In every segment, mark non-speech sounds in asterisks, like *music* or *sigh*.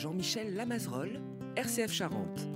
Jean-Michel Lamazerolle, RCF Charente.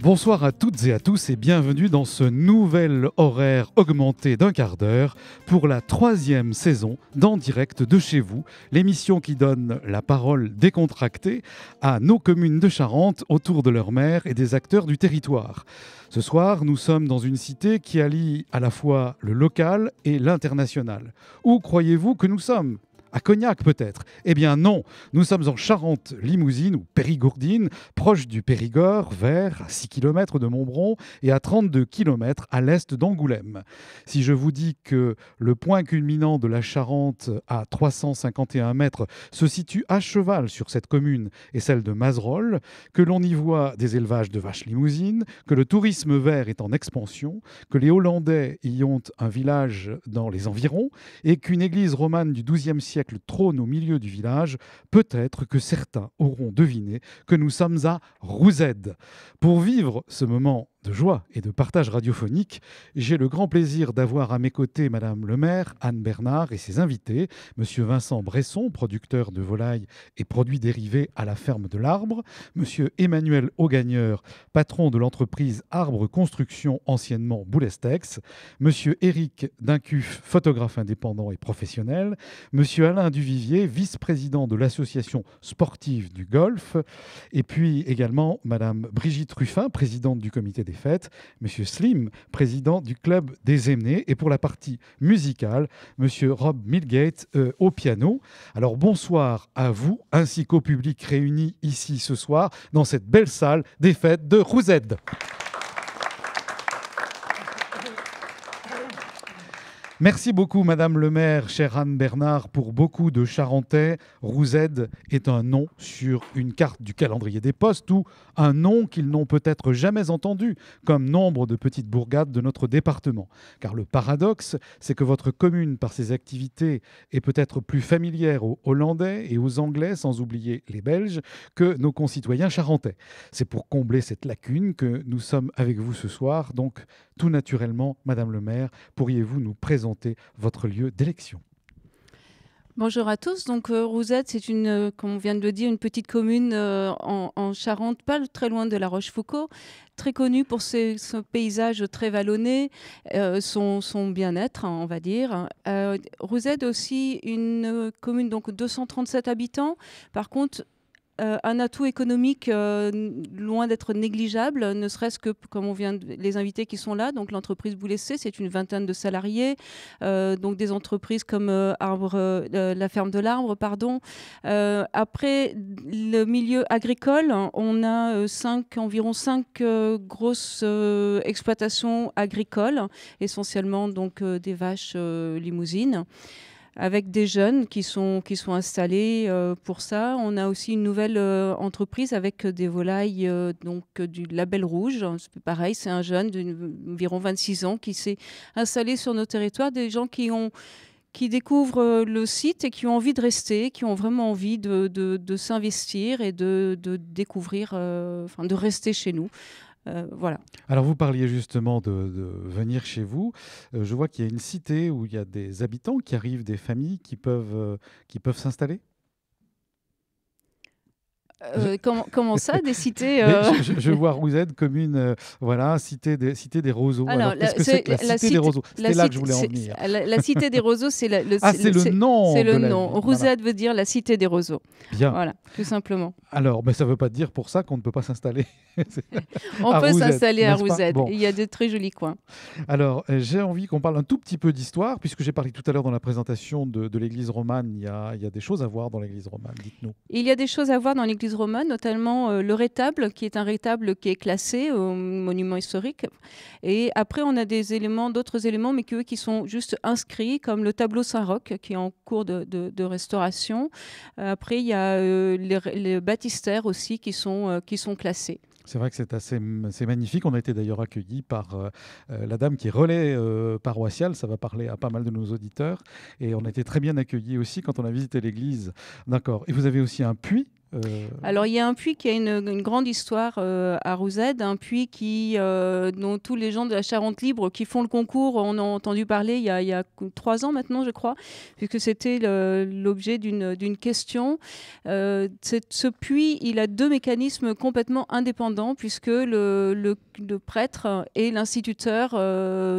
Bonsoir à toutes et à tous et bienvenue dans ce nouvel horaire augmenté d'un quart d'heure pour la troisième saison d'En direct de chez vous, l'émission qui donne la parole décontractée à nos communes de Charente autour de leur maire et des acteurs du territoire. Ce soir, nous sommes dans une cité qui allie à la fois le local et l'international. Où croyez-vous que nous sommes à Cognac peut-être Eh bien non, nous sommes en Charente-Limousine ou Périgourdine, proche du Périgord, vers à 6 km de Montbron et à 32 km à l'est d'Angoulême. Si je vous dis que le point culminant de la Charente à 351 mètres se situe à cheval sur cette commune et celle de Mazerolles, que l'on y voit des élevages de vaches limousines, que le tourisme vert est en expansion, que les Hollandais y ont un village dans les environs et qu'une église romane du XIIe siècle le trône au milieu du village, peut-être que certains auront deviné que nous sommes à Rouzède. Pour vivre ce moment de joie et de partage radiophonique, j'ai le grand plaisir d'avoir à mes côtés Madame le maire, Anne Bernard et ses invités, Monsieur Vincent Bresson, producteur de volailles et produits dérivés à la ferme de l'Arbre, Monsieur Emmanuel Augagneur, patron de l'entreprise Arbre Construction, anciennement Boulestex, Monsieur Éric Dincuf, photographe indépendant et professionnel, Monsieur Alain Duvivier, vice-président de l'association sportive du golf, et puis également Madame Brigitte Ruffin, présidente du comité des fêtes, Monsieur Slim, président du club des Émenés, et pour la partie musicale, Monsieur Rob Milgate euh, au piano. Alors bonsoir à vous, ainsi qu'au public réuni ici ce soir dans cette belle salle des fêtes de Rouzed. Merci beaucoup, Madame le maire, chère Anne Bernard. Pour beaucoup de Charentais, Rouzède est un nom sur une carte du calendrier des postes ou un nom qu'ils n'ont peut-être jamais entendu, comme nombre de petites bourgades de notre département. Car le paradoxe, c'est que votre commune, par ses activités, est peut-être plus familière aux Hollandais et aux Anglais, sans oublier les Belges, que nos concitoyens charentais. C'est pour combler cette lacune que nous sommes avec vous ce soir, donc tout naturellement, Madame le maire, pourriez-vous nous présenter votre lieu d'élection Bonjour à tous. Donc euh, Rouzette, c'est une, euh, comme on vient de le dire, une petite commune euh, en, Charente, pas très loin de La Rochefoucauld, très connue pour ses, paysages paysage très vallonné, son, son bien-être, hein, on va dire. Rouzette aussi une commune donc 237 habitants. Par contre, euh, un atout économique euh, loin d'être négligeable, ne serait-ce que, comme on vient de, les invités qui sont là, donc l'entreprise Boulessé, c'est une vingtaine de salariés, euh, donc des entreprises comme la ferme de l'arbre, pardon. après le milieu agricole, on a environ cinq grosses exploitations agricoles, essentiellement donc des vaches limousines avec des jeunes qui sont, qui sont installés euh, pour ça. On a aussi une nouvelle euh, entreprise avec euh, des volailles donc, du Label Rouge. Hein, pareil, c'est un jeune d'environ 26 ans qui s'est installé sur nos territoires, des gens qui ont qui découvrent le site et qui ont envie de rester, qui ont vraiment envie de, de, de s'investir et de, de découvrir, de rester chez nous. Euh, Alors vous parliez justement de, venir chez vous. Euh, je vois qu'il y a une cité où il y a des habitants qui arrivent, des familles qui peuvent, euh, qui peuvent s'installer. Euh, comment, ça, des cités *laughs* euh je, vois Rouzette comme une euh, voilà, cité, des, des roseaux. c'est la, cité, des roseaux C'est là que je voulais en venir. La, cité des roseaux, c'est le, nom. C'est le nom. veut dire la cité des roseaux. Bien. Voilà, tout simplement. Alors, mais ça ne veut pas dire pour ça qu'on ne peut pas s'installer. *laughs* *laughs* On peut s'installer à Rouzette. Il y a de très jolis coins. Alors, j'ai envie qu'on parle un tout petit peu d'histoire, puisque j'ai parlé tout à l'heure dans la présentation de, l'église romane. Il y, a, il y a des choses à voir dans l'église romane, dites-nous. Il y a des choses à voir dans l'église notamment euh, le rétable, qui est un rétable qui est classé au monument historique. Et après, on a des éléments, d'autres éléments, mais qui, eux, qui sont juste inscrits, comme le tableau Saint-Roch, qui est en cours de, restauration. Après, il y a euh, les, baptistères aussi qui sont, euh, qui sont classés. C'est vrai que c'est assez magnifique. On a été d'ailleurs accueillis par la dame qui est relais paroissiale. Ça va parler à pas mal de nos auditeurs. Et on a été très bien accueillis aussi quand on a visité l'église. D'accord. Et vous avez aussi un puits euh, Alors il y a un puits qui a une, grande histoire euh, à Rouzède, un puits euh, dont tous les gens de la Charente Libre qui font le concours, on en a entendu parler il y a, trois ans maintenant je crois, puisque c'était l'objet d'une question. ce puits, il a deux mécanismes complètement indépendants puisque le, prêtre et l'instituteur,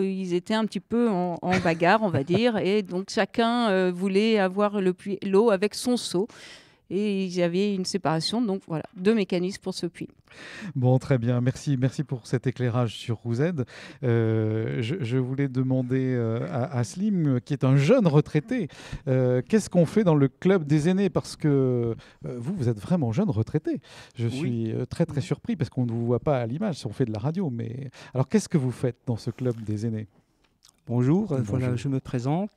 ils étaient un petit peu en, bagarre on va dire, et donc chacun voulait avoir l'eau avec son seau et il y avait une séparation. Donc voilà, deux mécanismes pour ce puits. Bon, très bien. Merci, merci pour cet éclairage sur Rouzed. Euh, je, voulais demander euh, à, Slim, qui est un jeune retraité, euh, qu'est-ce qu'on fait dans le club des aînés Parce que vous, vous êtes vraiment jeune retraité. Je suis très très surpris parce qu'on ne vous voit pas à l'image, on fait de la radio. Mais alors, qu'est-ce que vous faites dans ce club des aînés Bonjour, Bonjour. voilà, je me présente.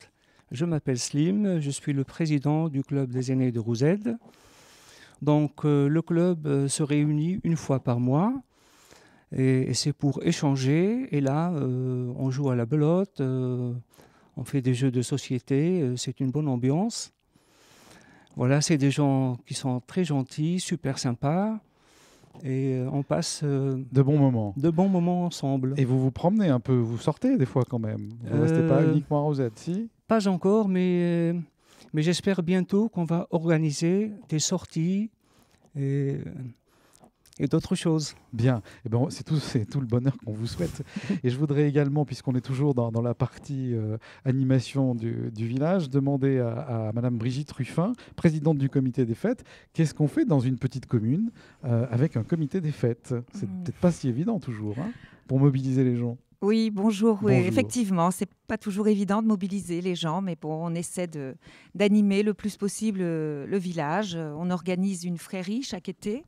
Je m'appelle Slim, je suis le président du club des aînés de Rouzède. Donc euh, le club euh, se réunit une fois par mois et, c'est pour échanger. Et là, euh, on joue à la belote, on fait des jeux de société, c'est une bonne ambiance. Voilà, c'est des gens qui sont très gentils, super sympas. Et on passe de bons moments. ensemble. Et vous vous promenez un peu, vous sortez des fois quand même. Vous ne restez pas uniquement à Rosette, si pas encore, mais, mais j'espère bientôt qu'on va organiser des sorties. Et, d'autres choses. Bien, eh ben, c'est tout, tout, le bonheur qu'on vous souhaite. *laughs* Et je voudrais également, puisqu'on est toujours dans, la partie euh, animation du, village, demander à, Madame Brigitte Ruffin, présidente du comité des fêtes, qu'est-ce qu'on fait dans une petite commune euh, avec un comité des fêtes C'est hmm. peut-être pas si évident toujours hein, pour mobiliser les gens. Oui, bonjour. Effectivement, ce effectivement, c'est pas toujours évident de mobiliser les gens, mais bon, on essaie d'animer le plus possible euh, le village. On organise une frairie chaque été,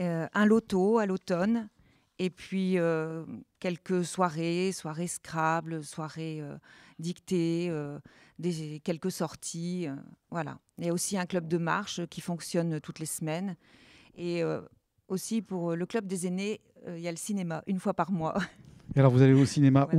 euh, un loto à l'automne, et puis euh, quelques soirées, soirées Scrabble, soirées dictées, des, quelques sorties. voilà. Il y a aussi un club de marche qui fonctionne toutes les semaines. Et aussi pour le club des aînés, il y a le cinéma une fois par mois. *laughs* Et alors, vous allez au cinéma où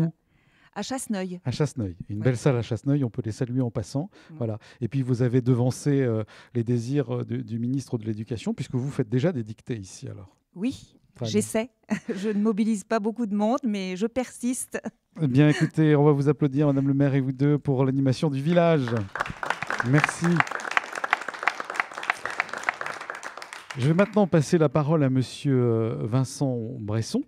à Chasseneuil. À Chasseneuil. Une belle salle à Chasseneuil, on peut les saluer en passant. Mm. Voilà. Et puis vous avez devancé euh, les désirs euh, du ministre de l'Éducation, puisque vous faites déjà des dictées ici alors. Oui, j'essaie. *laughs* je ne mobilise pas beaucoup de monde, mais je persiste. Eh bien écoutez, on va vous applaudir, Madame le maire et vous deux, pour l'animation du village. Merci. Je vais maintenant passer la parole à Monsieur euh, Vincent Bresson.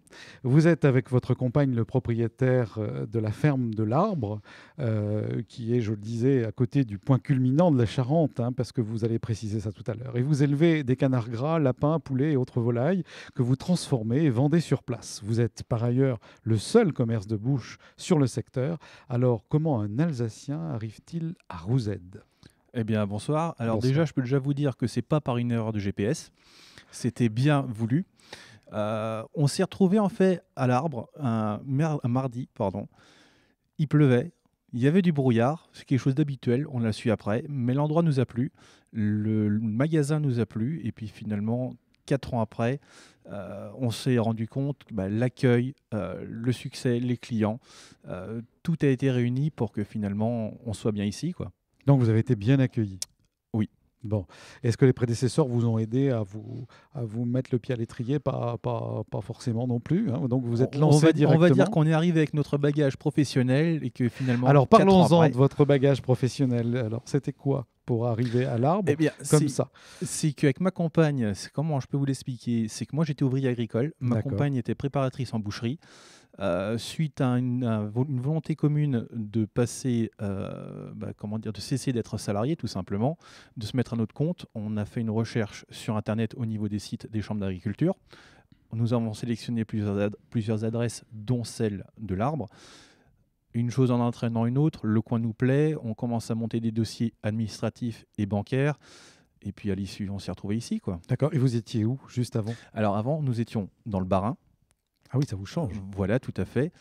Vous êtes avec votre compagne le propriétaire euh, de la ferme de l'Arbre, euh, qui est, je le disais, à côté du point culminant de la Charente, hein, parce que vous allez préciser ça tout à l'heure. Et vous élevez des canards gras, lapins, poulets et autres volailles que vous transformez et vendez sur place. Vous êtes par ailleurs le seul commerce de bouche sur le secteur. Alors comment un Alsacien arrive-t-il à Rouzède eh bien, bonsoir. Alors déjà, je peux déjà vous dire que c'est pas par une erreur de GPS. C'était bien voulu. Euh, on s'est retrouvé en fait à l'arbre un, mardi, pardon. Il pleuvait, il y avait du brouillard, c'est quelque chose d'habituel. On l'a su après, mais l'endroit nous a plu, le, magasin nous a plu, et puis finalement, quatre ans après, euh, on s'est rendu compte que bah, l'accueil, euh, le succès, les clients, tout a été réuni pour que finalement on soit bien ici, quoi. Donc vous avez été bien accueilli. Oui. Bon. Est-ce que les prédécesseurs vous ont aidé à vous, à vous mettre le pied à l'étrier pas, pas, pas, forcément non plus. Hein. Donc vous êtes lancé on va, directement. On va dire qu'on est arrivé avec notre bagage professionnel et que finalement. Alors parlons-en de votre bagage professionnel. Alors c'était quoi pour arriver à l'arbre eh bien, comme ça C'est qu'avec ma compagne, comment je peux vous l'expliquer C'est que moi j'étais ouvrier agricole, ma compagne était préparatrice en boucherie. Euh, suite à une, volonté commune de passer, euh, bah, comment dire, de cesser d'être salarié tout simplement, de se mettre à notre compte, on a fait une recherche sur Internet au niveau des sites des chambres d'agriculture. Nous avons sélectionné plusieurs, plusieurs adresses, dont celle de l'arbre une chose en entraînant une autre, le coin nous plaît, on commence à monter des dossiers administratifs et bancaires. Et puis à l'issue, on s'est retrouvé ici. quoi. D'accord. Et vous étiez où juste avant Alors avant, nous étions dans le Barin, ah oui, ça vous change. Mmh. Voilà, tout à fait.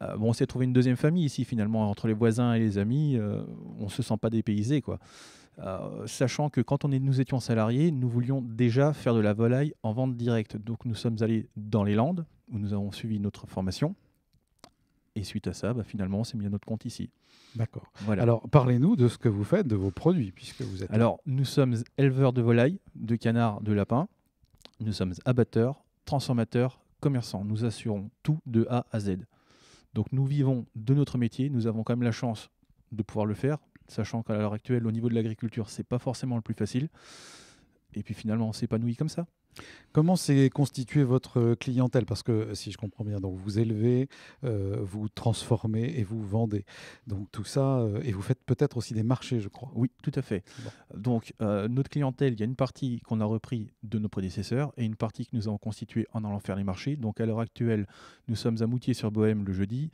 Ah, bon, on s'est trouvé une deuxième famille ici finalement entre les voisins et les amis. on euh, on se sent pas dépaysé quoi. Euh, sachant que quand on est, nous étions salariés, nous voulions déjà faire de la volaille en vente directe. Donc nous sommes allés dans les Landes où nous avons suivi notre formation. Et suite à ça, bah, finalement, on s'est mis à notre compte ici. D'accord. Alors, parlez-nous de ce que vous faites, de vos produits, puisque vous êtes. Alors, nous sommes éleveurs de volaille, de canards, de lapins. Nous sommes abatteurs, transformateurs, commerçants. Nous assurons tout de A à Z. Donc nous vivons de notre métier, nous avons quand même la chance de pouvoir le faire, sachant qu'à l'heure actuelle, au niveau de l'agriculture, c'est pas forcément le plus facile. Et puis finalement, on s'épanouit comme ça. Comment s'est constituée votre clientèle Parce que si je comprends bien, donc vous élevez, euh, vous transformez et vous vendez. Donc tout ça, euh, et vous faites peut-être aussi des marchés, je crois. Oui, tout à fait. Donc euh, notre clientèle, il y a une partie qu'on a repris de nos prédécesseurs et une partie que nous avons constituée en allant faire les marchés. Donc à l'heure actuelle, nous sommes à Moutier-sur-Bohème le jeudi,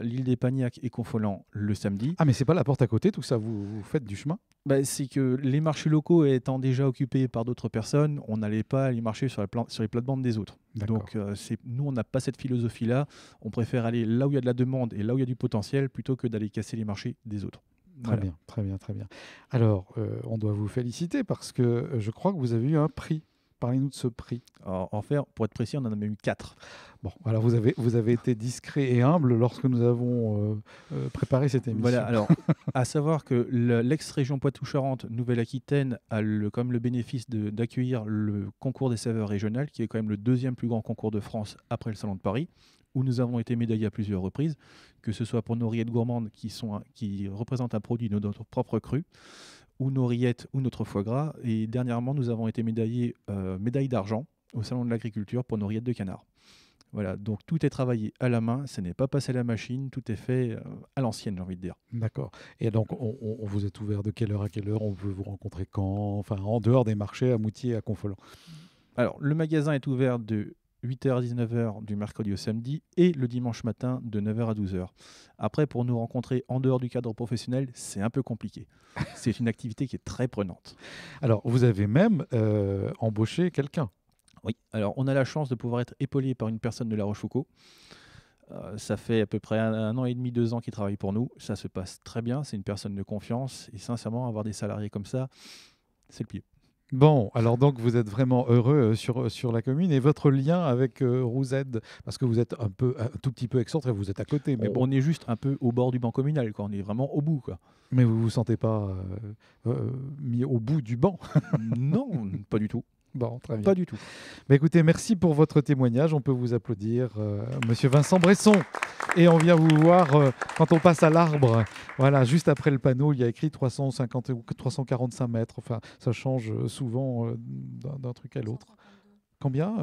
l'île des Pagnac et confolant le samedi. Ah mais c'est pas la porte à côté, tout ça, vous, faites du chemin bah, C'est que les marchés locaux étant déjà occupés par d'autres personnes, on allait pas aller marcher sur, la sur les plates-bandes des autres. Donc euh, c'est nous, on n'a pas cette philosophie-là. On préfère aller là où il y a de la demande et là où il y a du potentiel plutôt que d'aller casser les marchés des autres. Très bien, très bien, très bien. Alors, euh, on doit vous féliciter parce que euh, je crois que vous avez eu un prix Parlez-nous de ce prix. en faire, pour être précis, on en a même eu quatre. Bon, alors vous avez, vous avez été discret et humble lorsque nous avons euh, euh, préparé cette émission. Voilà, alors, *laughs* à savoir que l'ex-région Poitou-Charentes, Nouvelle-Aquitaine, a le, quand même le bénéfice d'accueillir le concours des saveurs régionales, qui est quand même le deuxième plus grand concours de France après le Salon de Paris où nous avons été médaillés à plusieurs reprises, que ce soit pour nos rillettes gourmandes qui, sont, qui représentent un produit de notre propre cru, ou nos rillettes ou notre foie gras. Et dernièrement, nous avons été médaillés euh, médaille d'argent au Salon de l'Agriculture pour nos rillettes de canard. Voilà, donc tout est travaillé à la main, ce n'est pas passé à la machine, tout est fait euh, à l'ancienne, j'ai envie de dire. D'accord. Et donc, on, vous est ouvert de quelle heure à quelle heure On veut vous rencontrer quand Enfin, en dehors des marchés à Moutier, à Confolens. Alors, le magasin est ouvert de 8h à 19h du mercredi au samedi et le dimanche matin de 9h à 12h. Après, pour nous rencontrer en dehors du cadre professionnel, c'est un peu compliqué. *laughs* c'est une activité qui est très prenante. Alors, vous avez même euh, embauché quelqu'un Oui, alors on a la chance de pouvoir être épaulé par une personne de La Rochefoucauld. Euh, ça fait à peu près un, un, an et demi, deux ans qu'il travaille pour nous. Ça se passe très bien, c'est une personne de confiance. Et sincèrement, avoir des salariés comme ça, c'est le pied. Bon, alors donc vous êtes vraiment heureux euh, sur, euh, sur la commune et votre lien avec euh, parce que vous êtes un peu un tout petit peu excentré, vous êtes à côté, mais on, est juste un peu au bord du banc communal, quoi. on est vraiment au bout. Quoi. Mais vous vous sentez pas euh, mis au bout du banc Non, pas du tout. Bon, très bien. Pas du tout. Mais écoutez, merci pour votre témoignage. On peut vous applaudir, euh, monsieur Vincent Bresson. Et on vient vous voir euh, quand on passe à l'arbre. Voilà, juste après le panneau, il y a écrit 350 ou 345 mètres. Enfin, ça change euh, souvent d'un truc à l'autre. Combien,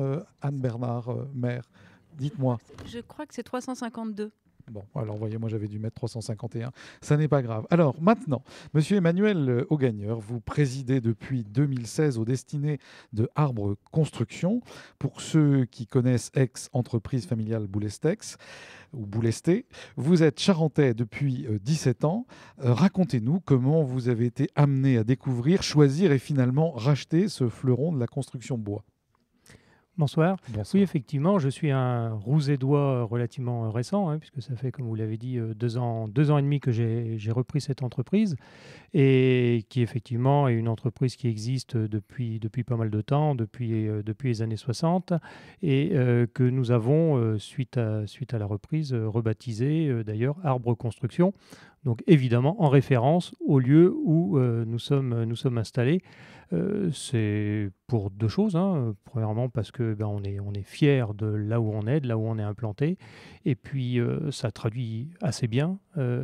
Anne Bernard, maire Dites-moi. Je crois que c'est 352. Bon, alors voyez, moi j'avais dû mettre 351. Ça n'est pas grave. Alors maintenant, Monsieur Emmanuel euh, Augagneur, vous présidez depuis 2016 au destiné de Arbre Construction. Pour ceux qui connaissent ex-entreprise familiale Boulestex ou Boulesté, vous êtes charentais depuis 17 euh, ans. Euh, racontez-nous comment vous avez été amené à découvrir, choisir et finalement racheter ce fleuron de la construction bois. Bonsoir. Oui, effectivement, je suis un rousédois euh, relativement euh, récent, hein, puisque ça fait, comme vous l'avez dit, euh, deux ans, deux ans et demi que j'ai repris cette entreprise, et qui effectivement est une entreprise qui existe depuis, depuis pas mal de temps, depuis, depuis les années 60, et que nous avons, suite, à, suite à la reprise, rebaptisé d'ailleurs Arbre Construction donc évidemment en référence au lieu où euh, nous, sommes, installés. Euh, c'est pour deux choses. Hein. Premièrement parce que ben, on est, on est fier de là où on est, de là où on est implanté. Et puis euh, ça traduit assez bien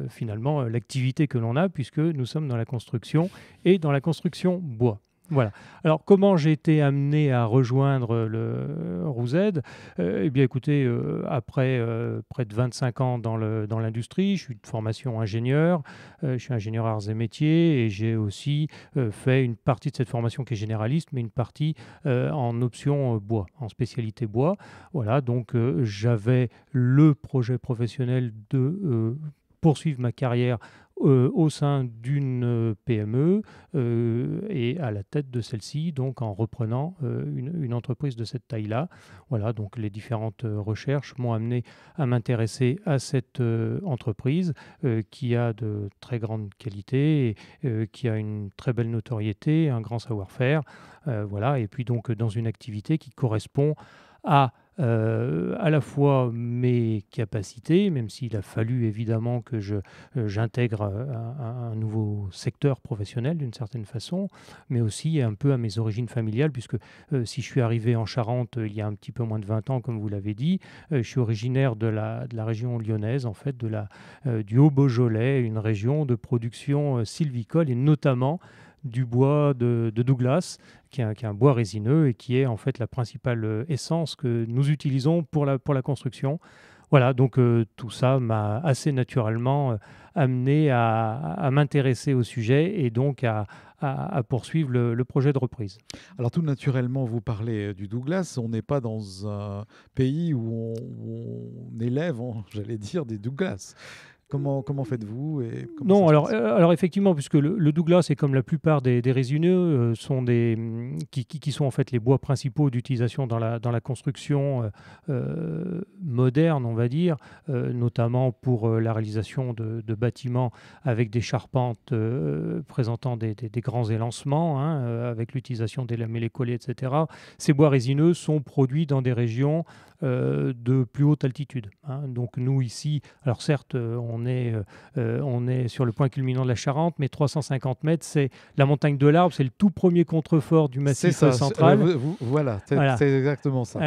finalement l'activité que l'on a puisque nous sommes dans la construction et dans la construction bois. Voilà. Alors, comment j'ai été amené à rejoindre le Rouzed euh, Eh bien, écoutez, euh, après euh, près de 25 ans dans l'industrie, je suis de formation ingénieur, je suis ingénieur arts et métiers, et j'ai aussi fait une partie de cette formation qui est généraliste, mais une partie en option bois, en spécialité bois. Voilà, donc j'avais le projet professionnel de poursuivre ma carrière euh, au sein d'une euh, PME euh, et à la tête de celle-ci, donc en reprenant une, entreprise de cette taille-là. Voilà, donc les différentes recherches m'ont amené à m'intéresser à cette entreprise qui a de très grandes qualités, qui a une très belle notoriété, un grand savoir-faire, voilà, et puis donc dans une activité qui correspond à euh, à la fois mes capacités, même s'il a fallu évidemment que je, euh, j'intègre euh, un, nouveau secteur professionnel d'une certaine façon, mais aussi un peu à mes origines familiales, puisque si je suis arrivé en Charente il y a un petit peu moins de 20 ans, comme vous l'avez dit, je suis originaire de la, région lyonnaise, en fait, de la, du Haut-Beaujolais, une région de production sylvicole et notamment du bois de, Douglas, qui est, un, bois résineux et qui est en fait la principale euh, essence que nous utilisons pour la, pour la construction. Voilà, donc euh, tout ça m'a assez naturellement euh, amené à, m'intéresser au sujet et donc à, poursuivre le, projet de reprise. Alors tout naturellement, vous parlez du Douglas. On n'est pas dans un pays où on élève, j'allais dire, des Douglas. Comment, faites-vous Non, alors, euh, alors effectivement, puisque le, Douglas et comme la plupart des, résineux, euh, sont des, mm, qui, sont en fait les bois principaux d'utilisation dans la, dans la construction euh, moderne, on va dire, notamment pour la réalisation de, bâtiments avec des charpentes présentant des, grands élancements, hein, avec l'utilisation des lamellés collées, etc. Ces bois résineux sont produits dans des régions euh, de plus haute altitude. Hein. Donc nous ici, alors certes, euh, on est, euh, on est sur le point culminant de la Charente, mais 350 mètres, c'est la montagne de l'Arbre, c'est le tout premier contrefort du massif central. voilà, c'est exactement ça.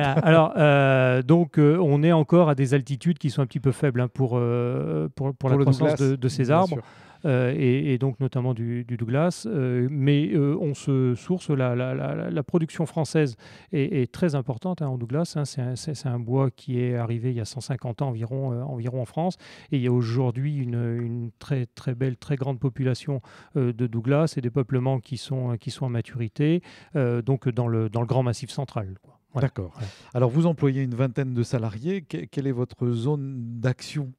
donc on est encore à des altitudes qui sont un petit peu faibles hein, pour, pour, la croissance de, ces arbres. Euh, et, donc notamment du, Douglas. Euh, mais euh, on se source, la, production française est, très importante hein, en Douglas. Hein. c'est, un, bois qui est arrivé il y a 150 ans environ, environ en France. Et il y a aujourd'hui une, très, très belle, très grande population de Douglas et des peuplements qui sont, qui sont en maturité, donc dans le, dans le grand massif central. D'accord. Alors vous employez une vingtaine de salariés. quelle est votre zone d'action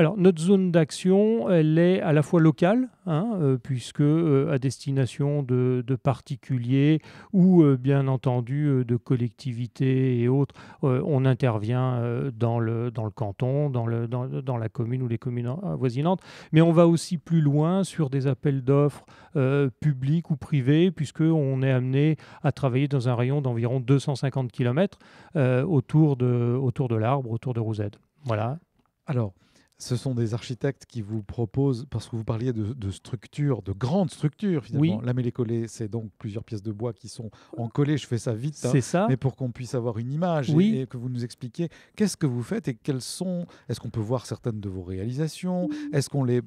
alors, notre zone d'action, elle est à la fois locale, hein, euh, puisque euh, à destination de, particuliers ou euh, bien entendu de collectivités et autres, on intervient dans, le, dans le canton, dans, le, dans, dans, la commune ou les communes avoisinantes, mais on va aussi plus loin sur des appels d'offres publics ou privés, puisqu'on est amené à travailler dans un rayon d'environ 250 km autour de, autour de l'arbre, autour de Rouzède. Voilà. Alors, ce sont des architectes qui vous proposent, parce que vous parliez de, structures, de grandes structures finalement. Oui. La mêlée collée, c'est donc plusieurs pièces de bois qui sont en Je fais ça vite. Hein. ça. Mais pour qu'on puisse avoir une image et, et, que vous nous expliquiez qu'est-ce que vous faites et quelles sont. Est-ce qu'on peut voir certaines de vos réalisations Est-ce qu'on les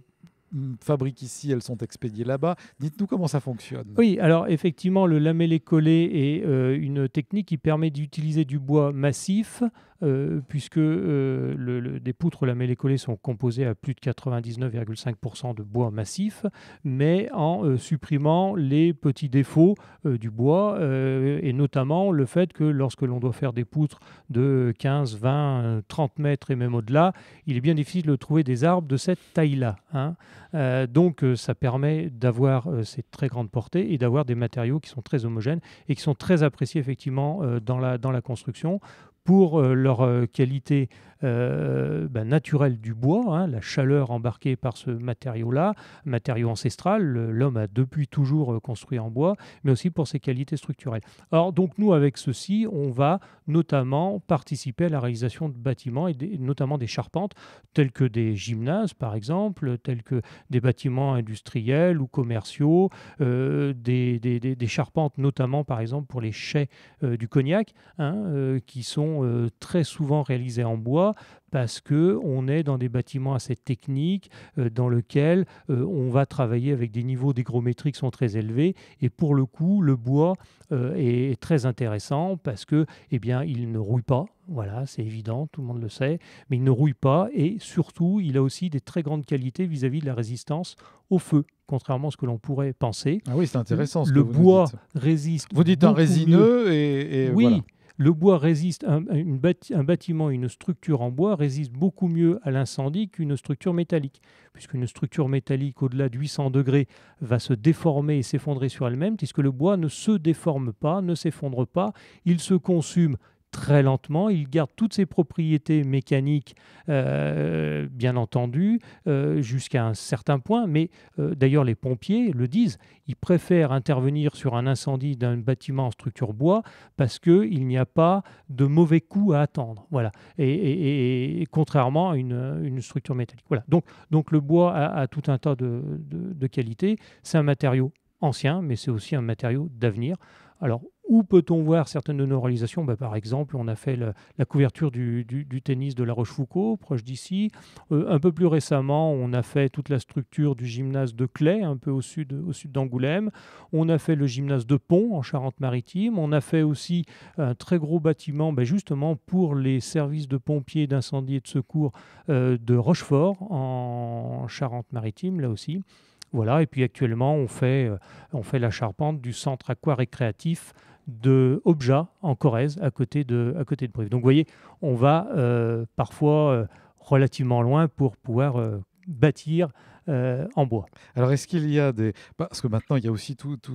fabriquent ici, elles sont expédiées là-bas. Dites-nous comment ça fonctionne. Oui, alors effectivement, le lamellé-collé est euh, une technique qui permet d'utiliser du bois massif, euh, puisque euh, des poutres lamellé-collées sont composées à plus de 99,5% de bois massif, mais en supprimant les petits défauts du bois, et notamment le fait que lorsque l'on doit faire des poutres de 15, 20, 30 mètres et même au-delà, il est bien difficile de trouver des arbres de cette taille-là. Hein. Euh, donc euh, ça permet d'avoir euh, ces très grandes portées et d'avoir des matériaux qui sont très homogènes et qui sont très appréciés effectivement dans la construction pour euh, leur euh, qualité euh, ben, naturelle du bois, hein, la chaleur embarquée par ce matériau-là, matériau ancestral, l'homme a depuis toujours construit en bois, mais aussi pour ses qualités structurelles. Alors donc nous, avec ceci, on va notamment participer à la réalisation de bâtiments, et notamment des charpentes, telles que des gymnases par exemple, telles que des bâtiments industriels ou commerciaux, des, charpentes notamment par exemple pour les chais du cognac, hein, qui sont euh, très souvent réalisés en bois parce que on est dans des bâtiments assez techniques technique dans lesquels euh, on va travailler avec des niveaux d'hygrométrie qui sont très élevés et pour le coup le bois euh, est, très intéressant parce que eh bien il ne rouille pas voilà, c'est évident, tout le monde le sait, mais il ne rouille pas et surtout, il a aussi des très grandes qualités vis-à-vis de la résistance au feu, contrairement à ce que l'on pourrait penser. Ah oui, c'est intéressant. le bois résiste. Vous dites un résineux et, oui, voilà le bois résiste, un, un bâtiment, une structure en bois résiste beaucoup mieux à l'incendie qu'une structure métallique, puisqu'une structure métallique au-delà de 800 degrés va se déformer et s'effondrer sur elle-même, puisque le bois ne se déforme pas, ne s'effondre pas, il se consume très lentement, il garde toutes ses propriétés mécaniques, euh, bien entendu, euh, jusqu'à un certain point, mais euh, d'ailleurs les pompiers le disent, ils préfèrent intervenir sur un incendie d'un bâtiment en structure bois parce qu'il n'y a pas de mauvais coups à attendre, voilà, et, contrairement à une, structure métallique. Voilà. Donc, donc le bois a, tout un tas de, de qualités, c'est un matériau ancien, mais c'est aussi un matériau d'avenir. Alors où peut-on voir certaines de nos réalisations bah, Par exemple, on a fait la, couverture du, tennis de La Rochefoucauld, proche d'ici. Euh, un peu plus récemment, on a fait toute la structure du gymnase de Clay, un peu au sud, d'Angoulême. On a fait le gymnase de Pont, en Charente-Maritime. On a fait aussi un très gros bâtiment, bah, justement, pour les services de pompiers, d'incendie et de secours euh, de Rochefort, en Charente-Maritime, là aussi. Voilà, et puis actuellement, on fait, euh, on fait la charpente du centre aqua-récréatif de Obja en Corrèze, à côté de, à côté de Brive. Donc vous voyez, on va euh, parfois euh, relativement loin pour pouvoir euh, bâtir en bois. Alors, est-ce qu'il y a des. Parce que maintenant, il y a aussi toute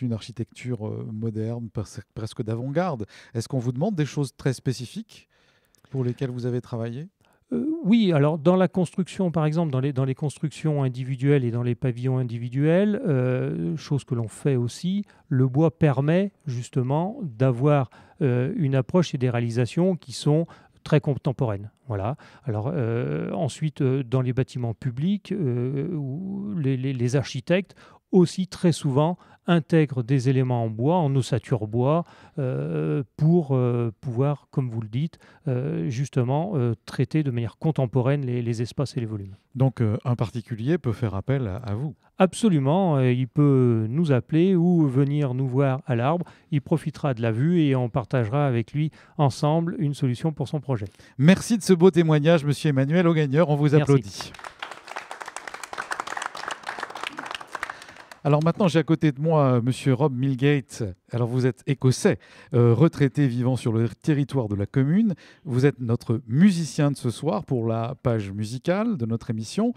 une architecture moderne, presque d'avant-garde. Est-ce qu'on vous demande des choses très spécifiques pour lesquelles vous avez travaillé euh, oui, alors dans la construction, par exemple, dans les, dans les constructions individuelles et dans les pavillons individuels, euh, chose que l'on fait aussi, le bois permet justement d'avoir euh, une approche et des réalisations qui sont très contemporaines. Voilà. Alors ensuite, dans les bâtiments publics, les, les, les, architectes aussi très souvent intègrent des éléments en bois, en ossature bois, euh, pour euh, pouvoir, comme vous le dites, euh, justement traiter de manière contemporaine les, espaces et les volumes. Donc un particulier peut faire appel à, vous Absolument, il peut nous appeler ou venir nous voir à l'arbre, il profitera de la vue et on partagera avec lui ensemble une solution pour son projet. Merci de ce beau témoignage, monsieur Emmanuel Augagneur, on vous applaudit. Alors maintenant, j'ai à côté de moi euh, Monsieur Rob Milgate. Alors vous êtes écossais, euh, retraité vivant sur le territoire de la commune. Vous êtes notre musicien de ce soir pour la page musicale de notre émission.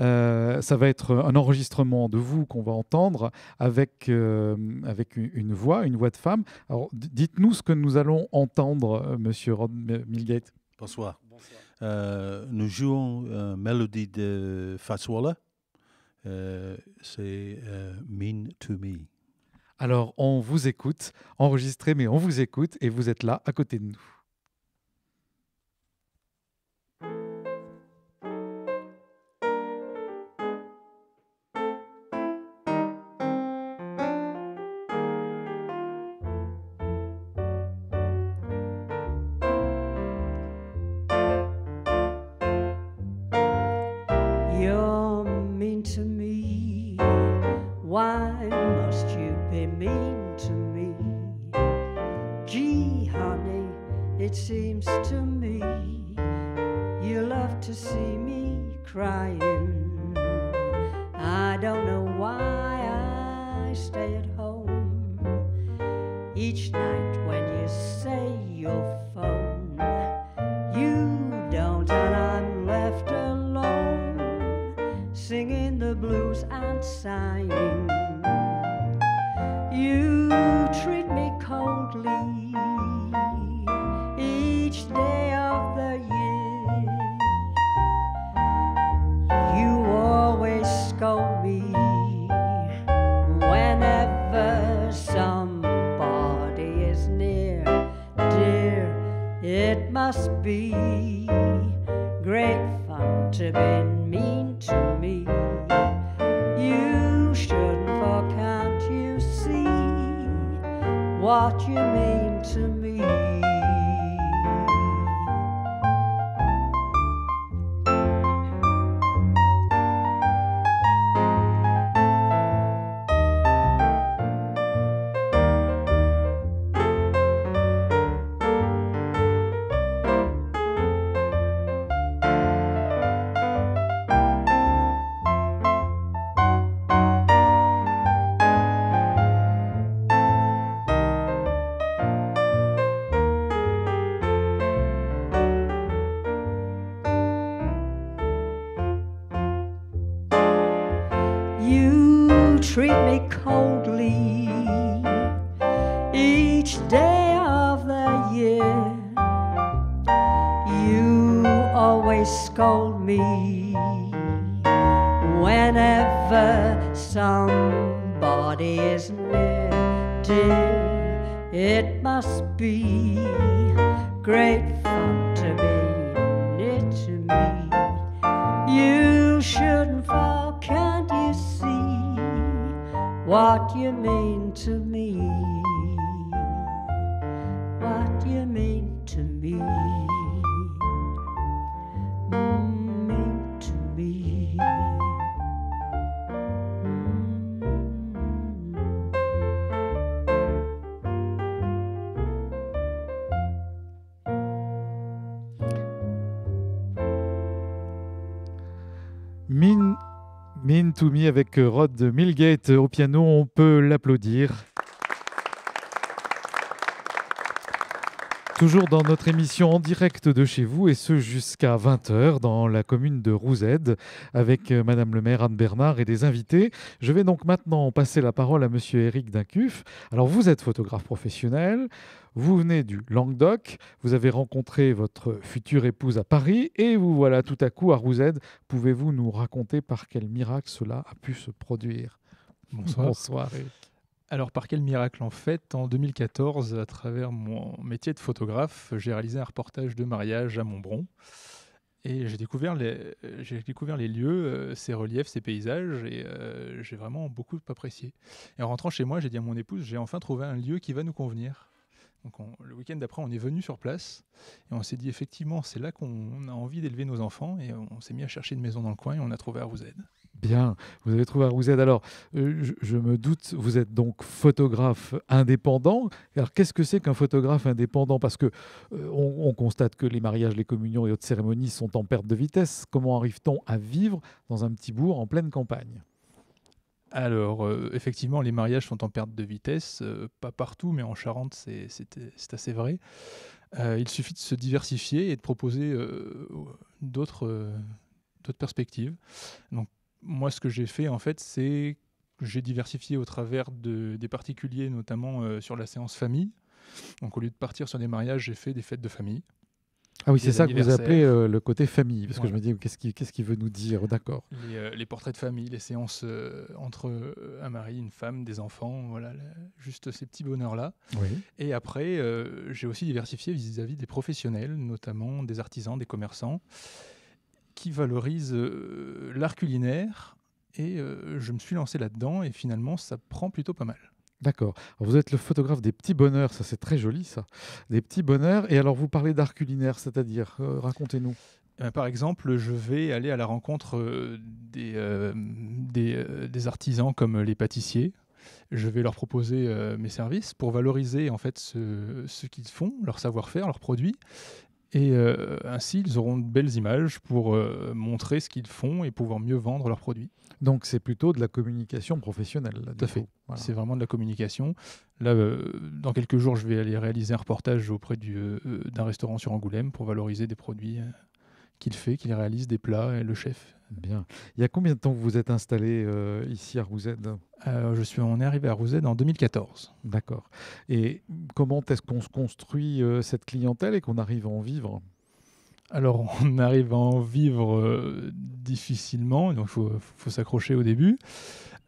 Euh, ça va être un enregistrement de vous qu'on va entendre avec, avec une voix, une voix de femme. Alors dites-nous ce que nous allons entendre, Monsieur Rob Milgate. Bonsoir. nous jouons une mélodie de Fatswalla. Euh, c'est euh, Mean to Me. Alors, on vous écoute, enregistré, mais on vous écoute et vous êtes là à côté de nous. whenever somebody is near, dear, it must be great fun to be near to me. You shouldn't fall, can't you see what you mean to me? Tout avec euh, Rod Milgate au piano. On peut l'applaudir. Toujours dans notre émission en direct de chez vous, et ce jusqu'à 20h dans la commune de Rouzède, avec euh, Madame le maire Anne Bernard et des invités. Je vais donc maintenant passer la parole à Monsieur Éric Dincuf. Alors, vous êtes photographe professionnel, vous venez du Languedoc, vous avez rencontré votre future épouse à Paris, et vous voilà tout à coup à Rouzède. Pouvez-vous nous raconter par quel miracle cela a pu se produire Bonsoir. Bonsoir, alors par quel miracle en fait En 2014, à travers mon métier de photographe, j'ai réalisé un reportage de mariage à Montbron. Et j'ai découvert, les, lieux, euh, ces reliefs, ces paysages, et euh, j'ai vraiment beaucoup apprécié. Et en rentrant chez moi, j'ai dit à mon épouse, j'ai enfin trouvé un lieu qui va nous convenir. Donc le week-end d'après, on est venu sur place, et on s'est dit effectivement, c'est là qu'on a envie d'élever nos enfants, et on s'est mis à chercher une maison dans le coin, et on a trouvé aide Bien, vous avez trouvé un Alors, euh, je, me doute, vous êtes donc photographe indépendant. Alors, qu'est-ce que c'est qu'un photographe indépendant Parce que euh, on, constate que les mariages, les communions et autres cérémonies sont en perte de vitesse. Comment arrive-t-on à vivre dans un petit bourg en pleine campagne alors, euh, effectivement, les mariages sont en perte de vitesse, pas partout, mais en Charente, c'est assez vrai. il suffit de se diversifier et de proposer d'autres perspectives. Donc, moi, ce que j'ai fait, en fait, c'est que j'ai diversifié au travers de, des particuliers, notamment euh, sur la séance famille. Donc, au lieu de partir sur des mariages, j'ai fait des fêtes de famille. Ah oui, c'est ça que vous appelez euh, le côté famille, parce que je me dis, qu'est-ce qu'il ce veut nous dire D'accord. Euh, les, portraits de famille, les séances entre un mari, une femme, des enfants, voilà, juste ces petits bonheurs-là. Et après, j'ai aussi diversifié vis à -vis des professionnels, notamment des artisans, des commerçants qui valorise euh, l'art culinaire. Et euh, je me suis lancé là-dedans et finalement, ça prend plutôt pas mal. D'accord. Vous êtes le photographe des petits bonheurs, ça c'est très joli ça. Des petits bonheurs. Et alors vous parlez d'art culinaire, c'est-à-dire, euh, racontez-nous. Eh ben, par exemple, je vais aller à la rencontre des, des, des, artisans comme les pâtissiers. Je vais leur proposer mes services pour valoriser en fait ce, ce qu'ils font, leur savoir-faire, leurs produits, et euh, ainsi, ils auront de belles images pour euh, montrer ce qu'ils font et pouvoir mieux vendre leurs produits. Donc, c'est plutôt de la communication professionnelle. Tout à fait. C'est vraiment de la communication. Là, euh, dans quelques jours, je vais aller réaliser un reportage auprès d'un restaurant sur Angoulême pour valoriser des produits qu'il fait, qu'il réalise des plats et le chef. Bien. Il y a combien de temps vous vous êtes installé euh, ici à Rouzède euh, je suis, On est arrivé à Rouzède en 2014. D'accord. Et comment est-ce qu'on se construit euh, cette clientèle et qu'on arrive à en vivre alors, *laughs* on arrive à en vivre difficilement, donc il faut, s'accrocher au début.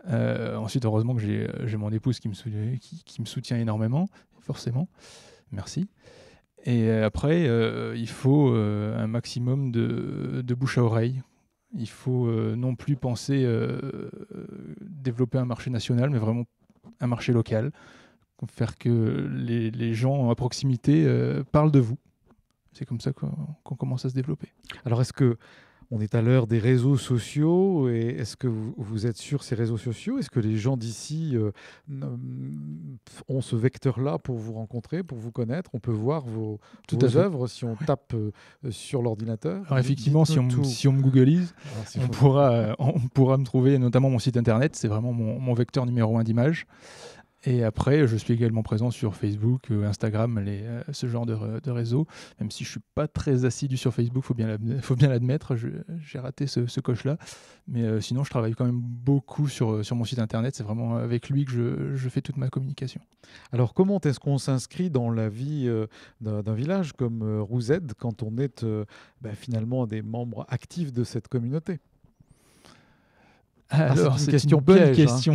ensuite, heureusement que j'ai mon épouse qui me, qui me soutient énormément, forcément. Merci. Et euh, après, euh, il faut euh, un maximum de, bouche à oreille. Il faut non plus penser développer un marché national, mais vraiment un marché local. Faire que les, gens à proximité parlent de vous. C'est comme ça qu'on commence à se développer. Alors, est-ce que on est à l'heure des réseaux sociaux et est-ce que vous, êtes sur ces réseaux sociaux Est-ce que les gens d'ici euh, euh, ont ce vecteur-là pour vous rencontrer, pour vous connaître On peut voir vos, œuvres si on tape euh, sur l'ordinateur effectivement, si on, on, me googleise, *laughs* on, pourra, me trouver, notamment mon site internet, c'est vraiment mon, mon, vecteur numéro un d'image. Et après, je suis également présent sur Facebook, euh, Instagram, euh, ce genre de, de, réseau. Même si je suis pas très assidu sur Facebook, faut bien, faut bien l'admettre, j'ai raté ce, coche-là. Mais euh, sinon, je travaille quand même beaucoup sur, sur mon site internet. C'est vraiment avec lui que je, fais toute ma communication. Alors, comment est-ce qu'on s'inscrit dans la vie d'un village comme euh, quand on est bah, finalement des membres actifs de cette communauté ah, Alors, c'est une, bonne hein. question.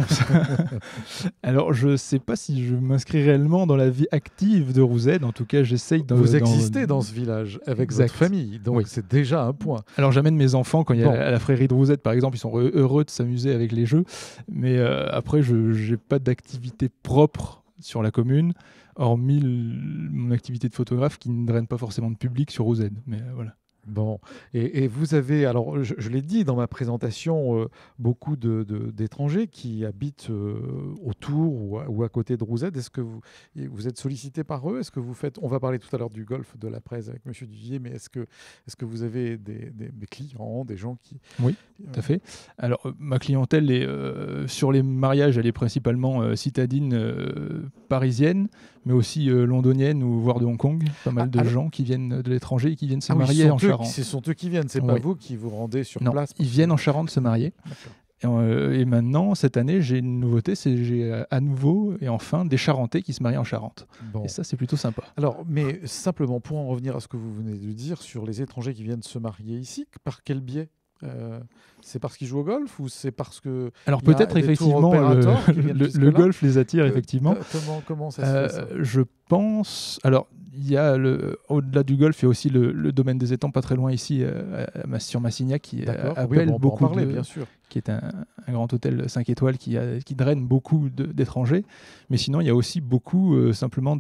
*laughs* Alors, je ne sais pas si je m'inscris réellement dans la vie active de Rouzet. En tout cas, j'essaye de. Vous existez dans... ce village avec exact. famille, donc c'est déjà un point. Alors, j'amène mes enfants quand il y a la, frérie de Rouzet, par exemple, ils sont heureux de s'amuser avec les jeux. Mais euh, après, je n'ai pas d'activité propre sur la commune, hormis mon activité de photographe qui ne draine pas forcément de public sur Rouzet. Mais euh, voilà. Bon, et, vous avez, alors je, l'ai dit dans ma présentation, euh, beaucoup d'étrangers qui habitent euh, autour ou à, côté de Rouzette. Est-ce que vous, êtes sollicité par eux Est-ce que vous faites, on va parler tout à l'heure du golf de la presse avec Monsieur Duvier, mais est-ce que, est que vous avez des, clients, des gens qui... Oui, euh, tout à fait. Alors ma clientèle est, sur les mariages, elle est principalement citadine parisienne, mais aussi londonienne ou voire de Hong Kong. Pas ah, mal de gens qui viennent de l'étranger et qui viennent se ah marier en Chine. Ce sont eux qui viennent, c'est pas vous qui vous rendez sur place. Ils viennent en Charente se marier. Euh, et, maintenant, cette année, j'ai une nouveauté, c'est j'ai euh, à nouveau et enfin des Charentais qui se marient en Charente. Et ça, c'est plutôt sympa. Alors, mais simplement pour en revenir à ce que vous venez de dire sur les étrangers qui viennent se marier ici, par quel biais euh, c'est parce qu'ils jouent au golf ou c'est parce que. Alors peut-être effectivement, le, *laughs* golf les attire, effectivement. comment, comment ça se fait ça Je pense. Alors il y a le, au-delà du golf, et aussi le, domaine des étangs, pas très loin ici, euh, sur Massignac, qui euh, appelle beaucoup parler, bien sûr qui est un, grand hôtel 5 étoiles qui, qui draine beaucoup d'étrangers. Mais sinon, il y a aussi beaucoup euh, simplement simplement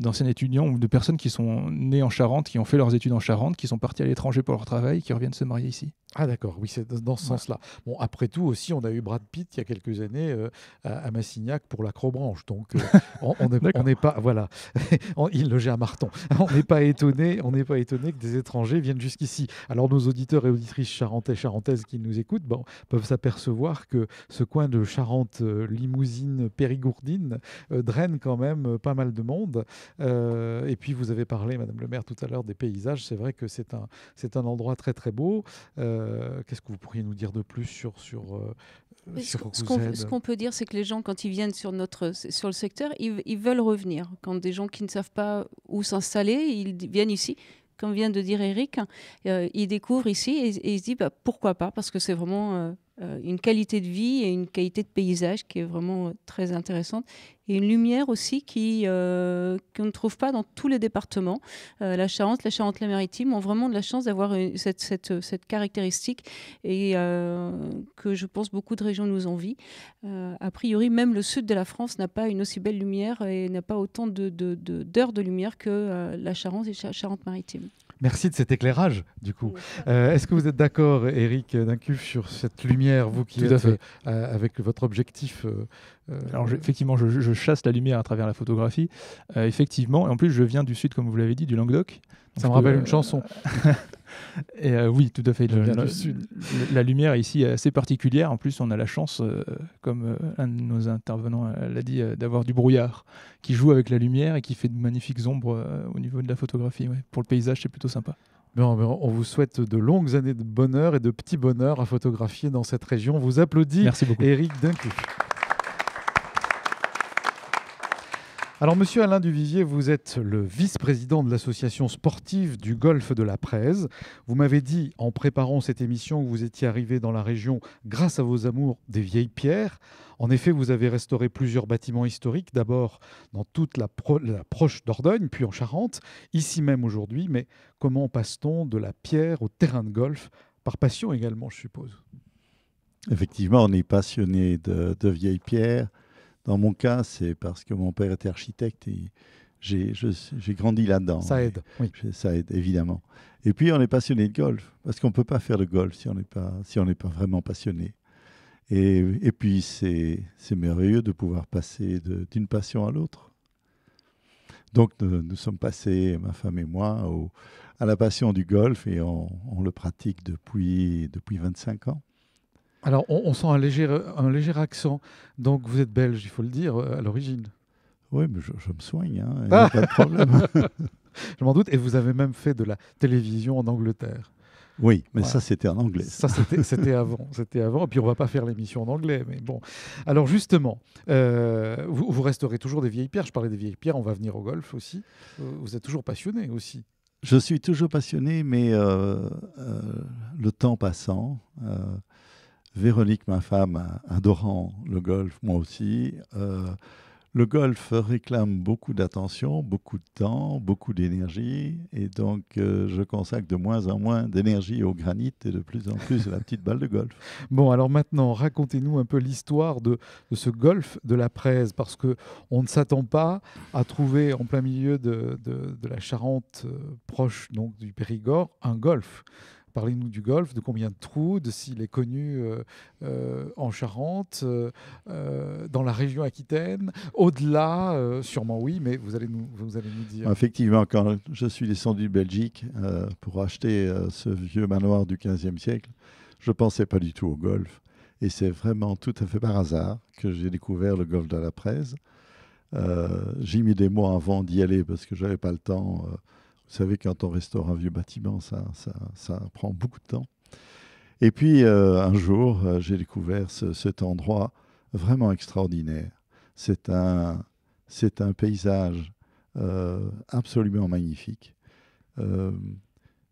d'anciens étudiants ou de personnes qui sont nées en Charente, qui ont fait leurs études en Charente, qui sont partis à l'étranger pour leur travail, qui reviennent se marier ici. Ah d'accord, oui, c'est dans ce sens-là. Bon, après tout aussi, on a eu Brad Pitt il y a quelques années euh, à, Massignac pour l'acrobranche, donc euh, *laughs* on n'est pas, voilà, *laughs* il logeait à Marton. On n'est pas étonné, on n'est pas étonné que des étrangers viennent jusqu'ici. Alors nos auditeurs et auditrices charentais charentaises qui nous écoutent, bon, peuvent s'apercevoir que ce coin de Charente-Limousine-Périgourdine euh, euh, draine quand même euh, pas mal de monde. et puis vous avez parlé, Madame le maire, tout à l'heure des paysages. C'est vrai que c'est un, c'est un endroit très très beau. qu'est-ce que vous pourriez nous dire de plus sur, sur, ce, qu'on, peut dire, c'est que les gens, quand ils viennent sur, notre, sur le secteur, ils veulent revenir. Quand des gens qui ne savent pas où s'installer, ils viennent ici comme vient de dire Eric, euh, il découvre ici et, il se dit bah, pourquoi pas, parce que c'est vraiment euh, euh, une qualité de vie et une qualité de paysage qui est vraiment euh, très intéressante. Et une lumière aussi qui, euh, qu'on ne trouve pas dans tous les départements. la Charente, la Charente-la-Maritime ont vraiment de la chance d'avoir cette, caractéristique et que je pense beaucoup de régions nous envient. a priori, même le sud de la France n'a pas une aussi belle lumière et n'a pas autant de, d'heures de, lumière que la Charente et la Charente-Maritime. Merci de cet éclairage, du coup. Euh, est-ce que vous êtes d'accord, Eric Dincuf, sur cette lumière, vous qui êtes euh, avec votre objectif euh, euh, Alors effectivement, je, chasse la lumière à travers la photographie. Euh, effectivement, et en plus, je viens du sud, comme vous l'avez dit, du Languedoc. Ça me rappelle euh, une chanson. *laughs* et oui, tout à fait. la, sud. la, lumière ici est assez particulière. En plus, on a la chance, comme un de nos intervenants l'a dit, d'avoir du brouillard qui joue avec la lumière et qui fait de magnifiques ombres au niveau de la photographie. Pour le paysage, c'est plutôt sympa. Ben, on vous souhaite de longues années de bonheur et de petits bonheurs à photographier dans cette région. On vous applaudit, Merci beaucoup. Eric Duncou. Alors, monsieur Alain Duvivier, vous êtes le vice-président de l'association sportive du Golfe de la Presse. Vous m'avez dit en préparant cette émission que vous étiez arrivé dans la région grâce à vos amours des vieilles pierres. En effet, vous avez restauré plusieurs bâtiments historiques, d'abord dans toute la, proche d'Ordogne, puis en Charente, ici même aujourd'hui. Mais comment passe-t-on de la pierre au terrain de golf Par passion également, je suppose. Effectivement, on est passionné de vieilles pierres. Dans mon cas, c'est parce que mon père était architecte et j'ai grandi là-dedans. Ça aide, oui. Ça aide, évidemment. Et puis, on est passionné de golf, parce qu'on ne peut pas faire de golf si on n'est pas, si on pas vraiment passionné. Et, et puis, c'est merveilleux de pouvoir passer d'une passion à l'autre. Donc, nous, sommes passés, ma femme et moi, au, à la passion du golf et on, on le pratique depuis, depuis 25 ans. Alors, on, sent un léger, un léger accent. Donc, vous êtes belge, il faut le dire, euh, à l'origine. Oui, mais je, me soigne, hein, ah. pas de problème. *laughs* je m'en doute. Et vous avez même fait de la télévision en Angleterre. Oui, mais ça c'était en anglais. Ça *laughs* c'était avant, c'était avant. Et puis on va pas faire l'émission en anglais, mais bon. Alors justement, euh, vous, resterez toujours des vieilles pierres. Je parlais des vieilles pierres. On va venir au golf aussi. Euh, vous êtes toujours passionné aussi. Je suis toujours passionné, mais le temps passant, Véronique, ma femme, adorant le golf, moi aussi. Euh, le golf réclame beaucoup d'attention, beaucoup de temps, beaucoup d'énergie. Et donc, euh, je consacre de moins en moins d'énergie au granit et de plus en plus à la petite balle de golf. *laughs* Bon, alors maintenant, racontez-nous un peu l'histoire de, ce golf de la Presse, parce qu'on ne s'attend pas à trouver en plein milieu de, la Charente, euh, proche donc du Périgord, un golf. Parlez-nous du golf, de combien de trous, de s'il est connu euh, euh, en Charente, euh, dans la région aquitaine, au-delà, sûrement oui, mais vous allez nous, vous allez nous dire. Effectivement, quand je suis descendu de Belgique pour acheter ce vieux manoir du XVe siècle, je ne pensais pas du tout au golf. Et c'est vraiment tout à fait par hasard que j'ai découvert le golf de la Presse. j'ai mis des mois avant d'y aller parce que je n'avais pas le temps. Vous savez, quand on restaure un vieux bâtiment, ça, ça, ça prend beaucoup de temps. Et puis, euh, un jour, euh, j'ai découvert cet endroit vraiment extraordinaire. C'est un, c'est un paysage euh, absolument magnifique.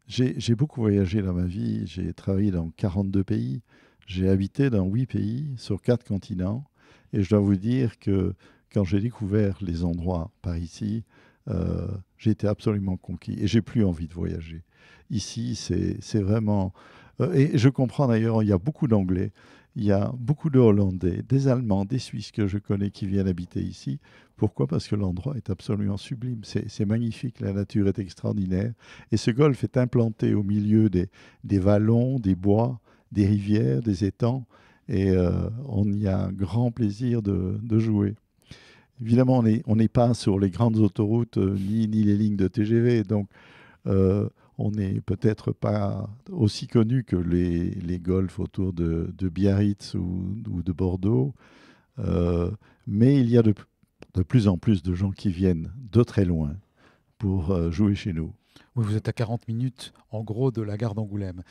j'ai beaucoup voyagé dans ma vie. J'ai travaillé dans 42 pays. J'ai habité dans 8 pays, sur 4 continents. Et je dois vous dire que quand j'ai découvert les endroits par ici, euh, j'ai été absolument conquis et j'ai plus envie de voyager. Ici, c'est vraiment. Euh, et je comprends d'ailleurs, il y a beaucoup d'Anglais, il y a beaucoup de Hollandais, des Allemands, des Suisses que je connais qui viennent habiter ici. Pourquoi Parce que l'endroit est absolument sublime. C'est magnifique, la nature est extraordinaire. Et ce golf est implanté au milieu des, vallons, des bois, des rivières, des étangs. Et euh, on y a un grand plaisir de jouer. Évidemment, on n'est pas sur les grandes autoroutes euh, ni, les lignes de TGV, donc euh, on n'est peut-être pas aussi connu que les, les golfs autour de, Biarritz ou, de Bordeaux, euh, mais il y a de, plus en plus de gens qui viennent de très loin pour jouer chez nous. vous êtes à 40 minutes en gros de la gare d'Angoulême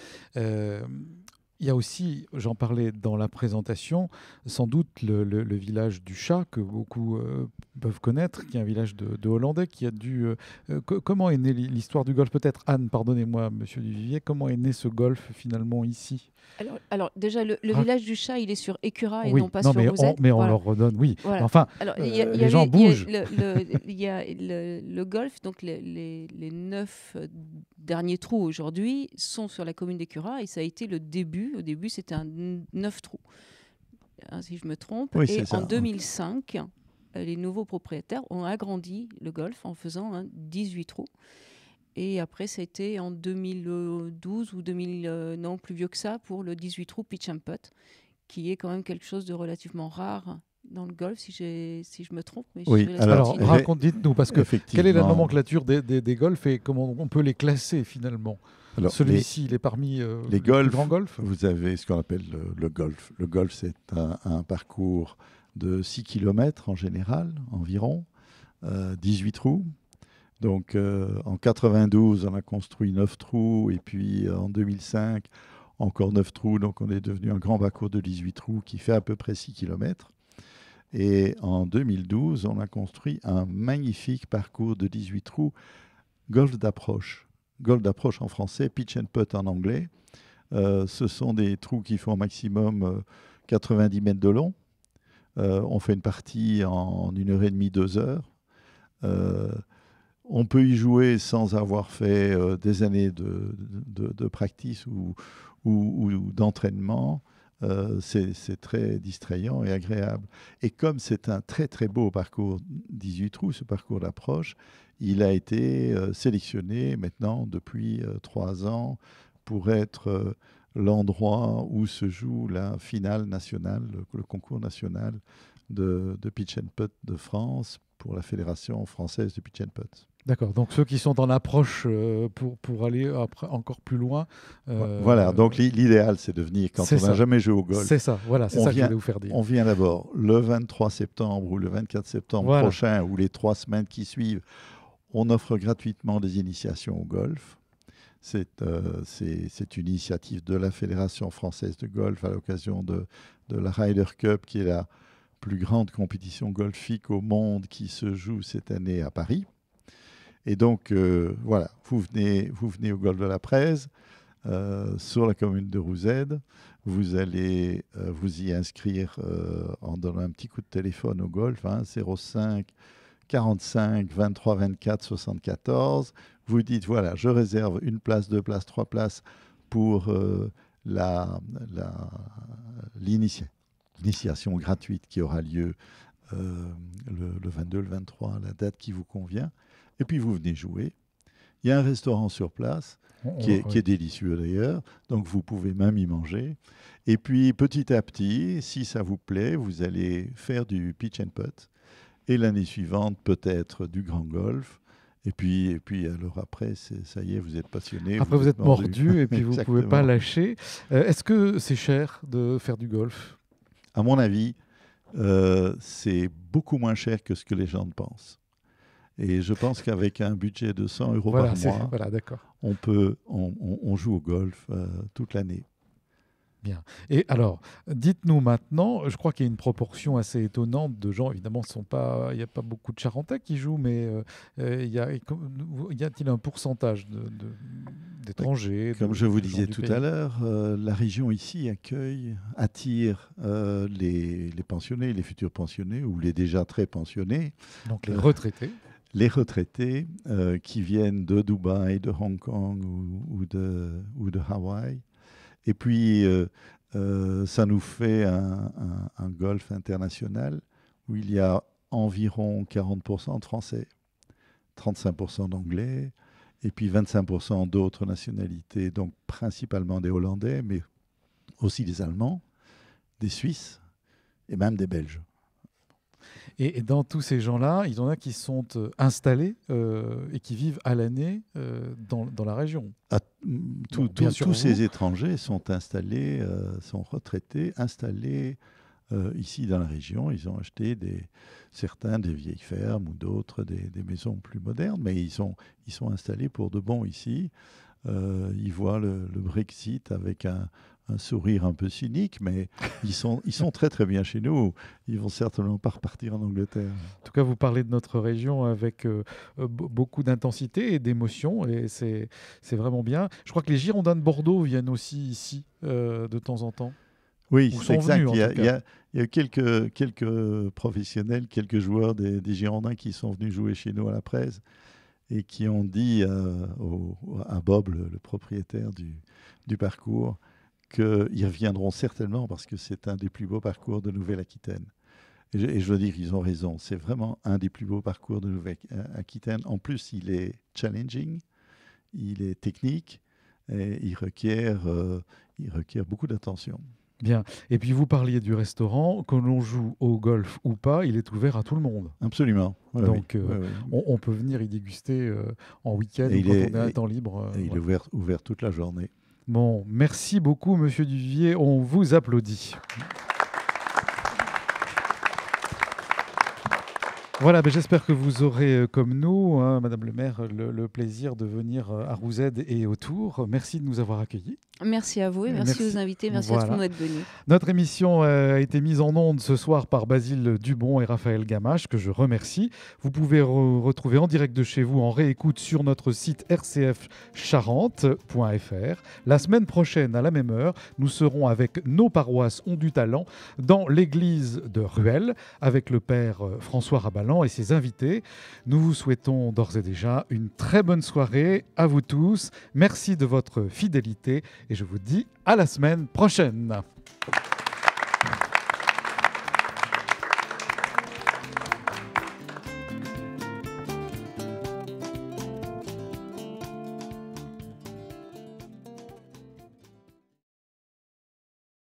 il y a aussi, j'en parlais dans la présentation, sans doute le, village du chat que beaucoup euh, peuvent connaître, qui est un village de, Hollandais qui a dû. Euh, euh, comment est née l'histoire du golf Peut-être Anne, pardonnez-moi, Monsieur Duvivier, comment est né ce golf finalement ici alors, alors, déjà, le, ah. village du chat, il est sur Écura et non pas sur mais Rosette. mais on leur redonne, oui. Enfin, les gens bougent. Il y a, le, golf, donc les, les neuf derniers trous aujourd'hui sont sur la commune d'Écura et ça a été le début au début, c'était un 9 trous, hein, si je me trompe. et en 2005, euh, les nouveaux propriétaires ont agrandi le golf en faisant un 18 trous. Et après, c'était en 2012 ou 2000, euh, non plus vieux que ça, pour le 18 trous pitch and putt, qui est quand même quelque chose de relativement rare dans le golf, si, si je me trompe. oui, alors, eh, raconte, dites-nous, parce que quelle est la nomenclature des, des, des golfs et comment on peut les classer finalement celui-ci, il est parmi euh, les, golf, grands golfs Vous avez ce qu'on appelle le, golf. Le golf, c'est un, parcours de 6 km en général, environ, 18 euh, trous. Donc euh, en 92, on a construit 9 trous, et puis en 2005, encore 9 trous. Donc on est devenu un grand parcours de 18 trous qui fait à peu près 6 km. Et en 2012, on a construit un magnifique parcours de 18 trous, golf d'approche. Gold approche en français, pitch and putt en anglais. Euh, ce sont des trous qui font au maximum 90 euh, mètres de long. Euh, on fait une partie en une heure et demie, deux heures. on peut y jouer sans avoir fait des années de, de, practice ou, ou d'entraînement. Euh, c'est très distrayant et agréable. Et comme c'est un très très beau parcours 18 trous, ce parcours d'approche, il a été euh, sélectionné maintenant depuis euh, trois ans pour être l'endroit où se joue la finale nationale, le, concours national de, de, pitch and putt de France pour la Fédération française de pitch and putt. D'accord, donc ceux qui sont en approche euh, pour, pour aller encore plus loin. Euh, voilà, donc l'idéal c'est de venir quand on n'a jamais joué au golf. C'est ça, voilà, c'est ça vient, vous faire dire. On vient d'abord le 23 septembre ou le 24 septembre prochain ou les trois semaines qui suivent. On offre gratuitement des initiations au golf. Euh, c'est une initiative de la Fédération française de golf à l'occasion de, de, la Ryder Cup qui est la plus grande compétition golfique au monde qui se joue cette année à Paris. Et donc, euh, voilà, vous venez, vous venez au Golfe de la Presse, euh, sur la commune de Rouzède. Vous allez euh, vous y inscrire en donnant un petit coup de téléphone au golf 05 45 23 24 74. Vous dites, voilà, je réserve une place, deux places, trois places pour l'initiation gratuite qui aura lieu le, 22, le 23, la date qui vous convient et puis vous venez jouer. Il y a un restaurant sur place qui est, délicieux d'ailleurs, donc vous pouvez même y manger. Et puis petit à petit, si ça vous plaît, vous allez faire du pitch and putt. Et l'année suivante, peut-être du grand golf. Et puis, et puis alors après, ça y est, vous êtes passionné. Après, vous, êtes mordu, et puis *laughs* vous ne pouvez pas lâcher. Euh, est-ce que c'est cher de faire du golf À mon avis, euh, c'est beaucoup moins cher que ce que les gens pensent. Et je pense qu'avec un budget de 100 euros par mois, on, peut, on, joue au golf euh, toute l'année. Bien. Et alors, dites-nous maintenant, je crois qu'il y a une proportion assez étonnante de gens, évidemment, sont pas, il n'y a pas beaucoup de Charentais qui jouent, mais euh, euh, il y, a, y a-t-il un pourcentage d'étrangers Comme je vous disais tout à l'heure, la région ici accueille, attire les, pensionnés, les futurs pensionnés ou les déjà très pensionnés. Donc les retraités les retraités euh, qui viennent de Dubaï, de Hong Kong ou, de, ou Hawaï. Et puis, euh, euh, ça nous fait un, golfe golf international où il y a environ 40% de Français, 35% d'Anglais, et puis 25% d'autres nationalités, donc principalement des Hollandais, mais aussi des Allemands, des Suisses et même des Belges. Et, dans tous ces gens-là, il y en a qui sont euh, installés euh, et qui vivent à l'année euh, dans, la région. Ah, tous ces étrangers sont installés, sont retraités, installés ici dans la région. Ils ont acheté des, certains des vieilles fermes ou d'autres des, maisons plus modernes, mais ils sont, ils sont installés pour de bon ici. ils voient le, le, Brexit avec un, un sourire un peu cynique, mais ils sont, ils sont très très bien chez nous. Ils vont certainement pas repartir en Angleterre. En tout cas, vous parlez de notre région avec euh, beaucoup d'intensité et d'émotion, et c'est vraiment bien. Je crois que les Girondins de Bordeaux viennent aussi ici euh, de temps en temps. Oui, c'est exact. il, y a, quelques, quelques professionnels, quelques joueurs des, Girondins qui sont venus jouer chez nous à la presse et qui ont dit euh, à, Bob, le, propriétaire du, du parcours, qu'ils reviendront certainement parce que c'est un des plus beaux parcours de Nouvelle-Aquitaine. Et, je dois dire, ils ont raison. C'est vraiment un des plus beaux parcours de Nouvelle-Aquitaine. En plus, il est challenging, il est technique et il requiert, euh, il requiert beaucoup d'attention. Bien. Et puis vous parliez du restaurant. Que l'on joue au golf ou pas, il est ouvert à tout le monde. Absolument. Donc euh, on, peut venir y déguster euh, en week-end ou quand est, on a un temps libre. Et il est ouvert, ouvert toute la journée. Bon, merci beaucoup, Monsieur Duvier. On vous applaudit. Voilà, ben, j'espère que vous aurez, euh, comme nous, hein, Madame le maire, le, plaisir de venir euh, à Rouzed et autour. Merci de nous avoir accueillis. Merci à vous et merci, aux invités, merci à tous d'être venus. Notre émission euh, a été mise en ondes ce soir par Basile Dubon et Raphaël Gamache, que je remercie. Vous pouvez retrouver en direct de chez vous, en réécoute sur notre site rcfcharente.fr. La semaine prochaine, à la même heure, nous serons avec nos paroisses ont du talent dans l'église de Ruel, avec le père François Rabal et ses invités. Nous vous souhaitons d'ores et déjà une très bonne soirée à vous tous. Merci de votre fidélité et je vous dis à la semaine prochaine.